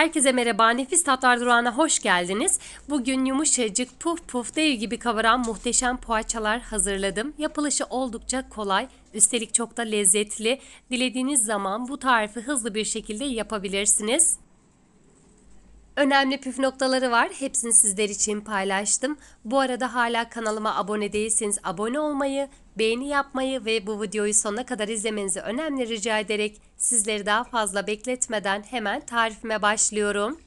Herkese merhaba, Nefis Tatlar Durağı'na hoş geldiniz. Bugün yumuşacık, puf puf dev gibi kabaran muhteşem poğaçalar hazırladım. Yapılışı oldukça kolay, üstelik çok da lezzetli. Dilediğiniz zaman bu tarifi hızlı bir şekilde yapabilirsiniz. Önemli püf noktaları var. Hepsini sizler için paylaştım. Bu arada hala kanalıma abone değilseniz abone olmayı, beğeni yapmayı ve bu videoyu sona kadar izlemenizi önemli rica ederek sizleri daha fazla bekletmeden hemen tarifime başlıyorum.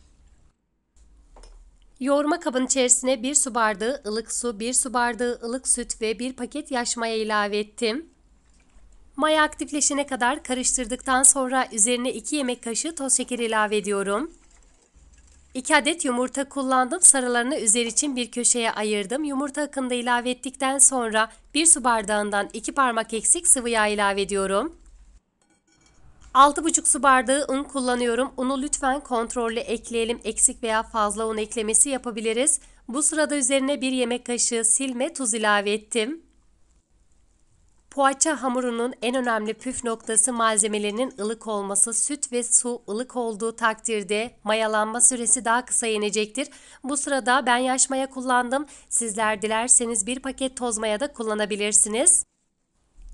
Yoğurma kabın içerisine 1 su bardağı ılık su, 1 su bardağı ılık süt ve 1 paket yaş maya ilave ettim. Maya aktifleşene kadar karıştırdıktan sonra üzerine 2 yemek kaşığı toz şekeri ilave ediyorum. 2 adet yumurta kullandım. Sarılarını üzeri için bir köşeye ayırdım. Yumurta akında ilave ettikten sonra 1 su bardağından 2 parmak eksik sıvı yağ ilave ediyorum. 6,5 su bardağı un kullanıyorum. Unu lütfen kontrollü ekleyelim. Eksik veya fazla un eklemesi yapabiliriz. Bu sırada üzerine 1 yemek kaşığı silme tuz ilave ettim. Poğaça hamurunun en önemli püf noktası malzemelerinin ılık olması. Süt ve su ılık olduğu takdirde mayalanma süresi daha kısa yenecektir. Bu sırada ben yaş maya kullandım. Sizler dilerseniz bir paket toz maya da kullanabilirsiniz.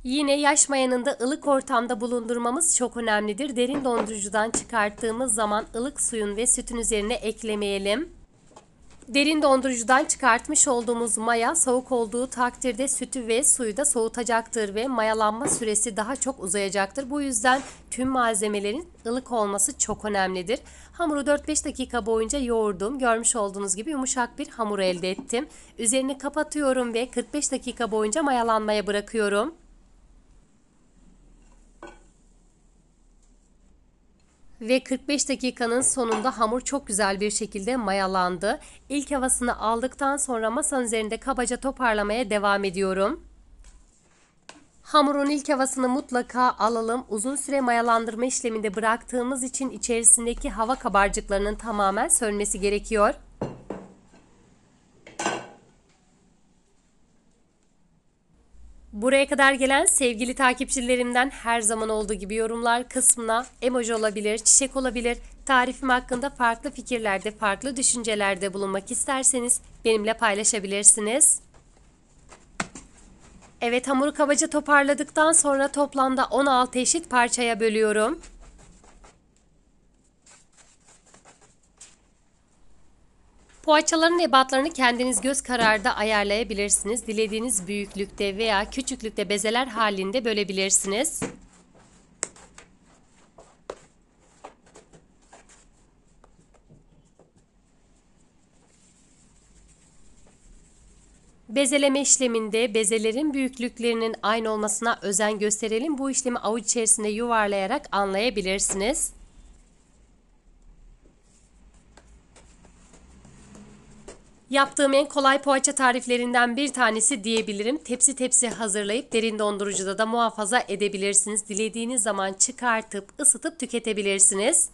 Yine yaş mayanın da ılık ortamda bulundurmamız çok önemlidir. Derin dondurucudan çıkarttığımız zaman ılık suyun ve sütün üzerine eklemeyelim. Derin dondurucudan çıkartmış olduğumuz maya soğuk olduğu takdirde sütü ve suyu da soğutacaktır ve mayalanma süresi daha çok uzayacaktır. Bu yüzden tüm malzemelerin ılık olması çok önemlidir. Hamuru 4-5 dakika boyunca yoğurdum. Görmüş olduğunuz gibi yumuşak bir hamur elde ettim. Üzerini kapatıyorum ve 45 dakika boyunca mayalanmaya bırakıyorum. ve 45 dakikanın sonunda hamur çok güzel bir şekilde mayalandı. İlk havasını aldıktan sonra masanın üzerinde kabaca toparlamaya devam ediyorum. Hamurun ilk havasını mutlaka alalım. Uzun süre mayalandırma işleminde bıraktığımız için içerisindeki hava kabarcıklarının tamamen sönmesi gerekiyor. Buraya kadar gelen sevgili takipçilerimden her zaman olduğu gibi yorumlar kısmına emoji olabilir, çiçek olabilir, tarifim hakkında farklı fikirlerde, farklı düşüncelerde bulunmak isterseniz benimle paylaşabilirsiniz. Evet hamuru kabaca toparladıktan sonra toplamda 16 eşit parçaya bölüyorum. Poğaçaların ebatlarını kendiniz göz kararda ayarlayabilirsiniz. Dilediğiniz büyüklükte veya küçüklükte bezeler halinde bölebilirsiniz. Bezeleme işleminde bezelerin büyüklüklerinin aynı olmasına özen gösterelim. Bu işlemi avuç içerisinde yuvarlayarak anlayabilirsiniz. Yaptığım en kolay poğaça tariflerinden bir tanesi diyebilirim. Tepsi tepsi hazırlayıp derin dondurucuda da muhafaza edebilirsiniz. Dilediğiniz zaman çıkartıp ısıtıp tüketebilirsiniz.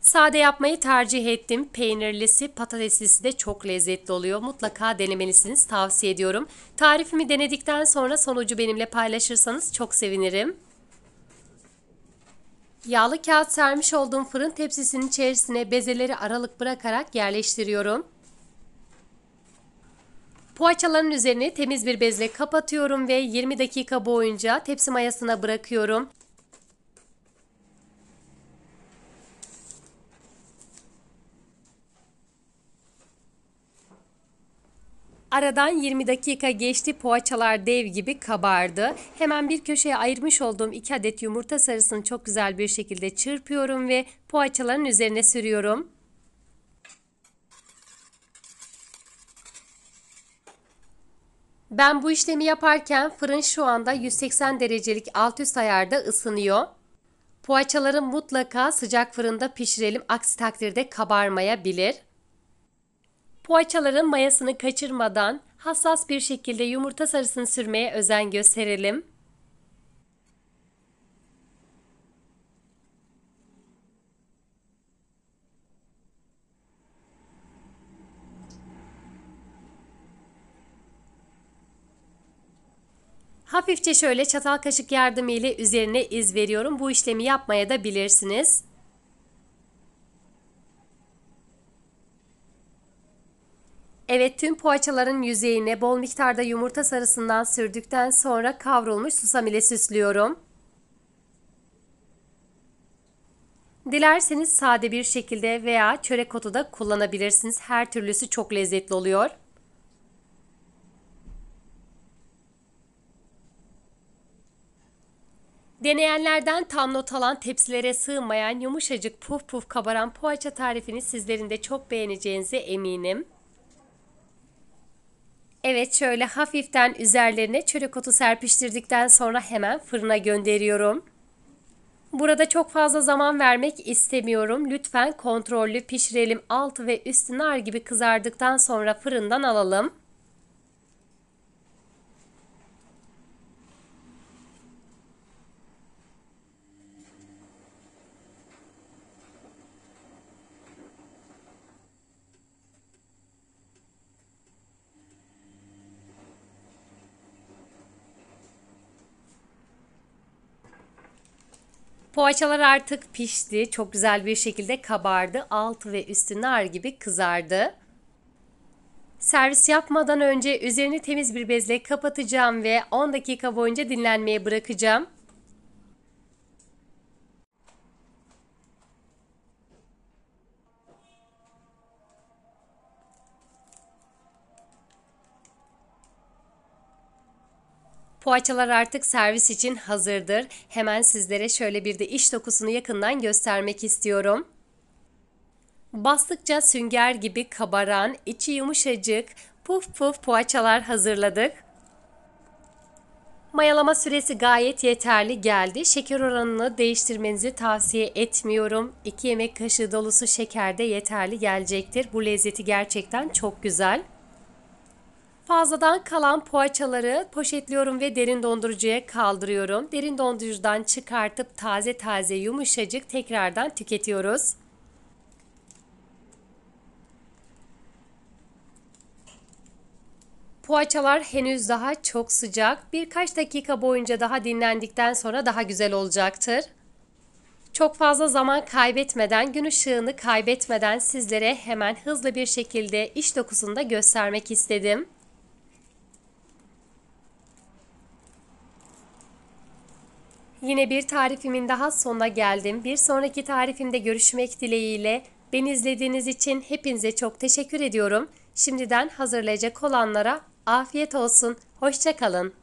Sade yapmayı tercih ettim. Peynirlisi, patateslisi de çok lezzetli oluyor. Mutlaka denemelisiniz. Tavsiye ediyorum. Tarifimi denedikten sonra sonucu benimle paylaşırsanız çok sevinirim. Yağlı kağıt sermiş olduğum fırın tepsisinin içerisine bezeleri aralık bırakarak yerleştiriyorum. Poğaçaların üzerine temiz bir bezle kapatıyorum ve 20 dakika boyunca tepsi mayasına bırakıyorum. Aradan 20 dakika geçti poğaçalar dev gibi kabardı. Hemen bir köşeye ayırmış olduğum 2 adet yumurta sarısını çok güzel bir şekilde çırpıyorum ve poğaçaların üzerine sürüyorum. Ben bu işlemi yaparken fırın şu anda 180 derecelik alt üst ayarda ısınıyor. Poğaçaları mutlaka sıcak fırında pişirelim aksi takdirde kabarmayabilir. Poğaçaların mayasını kaçırmadan hassas bir şekilde yumurta sarısını sürmeye özen gösterelim. Hafifçe şöyle çatal kaşık yardımıyla üzerine iz veriyorum. Bu işlemi yapmaya da bilirsiniz. Evet tüm poğaçaların yüzeyine bol miktarda yumurta sarısından sürdükten sonra kavrulmuş susam ile süslüyorum. Dilerseniz sade bir şekilde veya çörek otu da kullanabilirsiniz. Her türlüsü çok lezzetli oluyor. Deneyenlerden tam not alan tepsilere sığmayan yumuşacık puf puf kabaran poğaça tarifini sizlerin de çok beğeneceğinize eminim. Evet şöyle hafiften üzerlerine çörek otu serpiştirdikten sonra hemen fırına gönderiyorum. Burada çok fazla zaman vermek istemiyorum. Lütfen kontrollü pişirelim. Altı ve üstü nar gibi kızardıktan sonra fırından alalım. Poğaçalar artık pişti. Çok güzel bir şekilde kabardı. Altı ve üstü nar gibi kızardı. Servis yapmadan önce üzerini temiz bir bezle kapatacağım ve 10 dakika boyunca dinlenmeye bırakacağım. Poğaçalar artık servis için hazırdır. Hemen sizlere şöyle bir de iç dokusunu yakından göstermek istiyorum. Bastıkça sünger gibi kabaran, içi yumuşacık, puf puf poğaçalar hazırladık. Mayalama süresi gayet yeterli geldi. Şeker oranını değiştirmenizi tavsiye etmiyorum. 2 yemek kaşığı dolusu şeker de yeterli gelecektir. Bu lezzeti gerçekten çok güzel. Fazladan kalan poğaçaları poşetliyorum ve derin dondurucuya kaldırıyorum. Derin dondurucudan çıkartıp taze taze yumuşacık tekrardan tüketiyoruz. Poğaçalar henüz daha çok sıcak. Birkaç dakika boyunca daha dinlendikten sonra daha güzel olacaktır. Çok fazla zaman kaybetmeden, gün ışığını kaybetmeden sizlere hemen hızlı bir şekilde iş dokusunda göstermek istedim. Yine bir tarifimin daha sonuna geldim. Bir sonraki tarifimde görüşmek dileğiyle. Beni izlediğiniz için hepinize çok teşekkür ediyorum. Şimdiden hazırlayacak olanlara afiyet olsun. Hoşçakalın.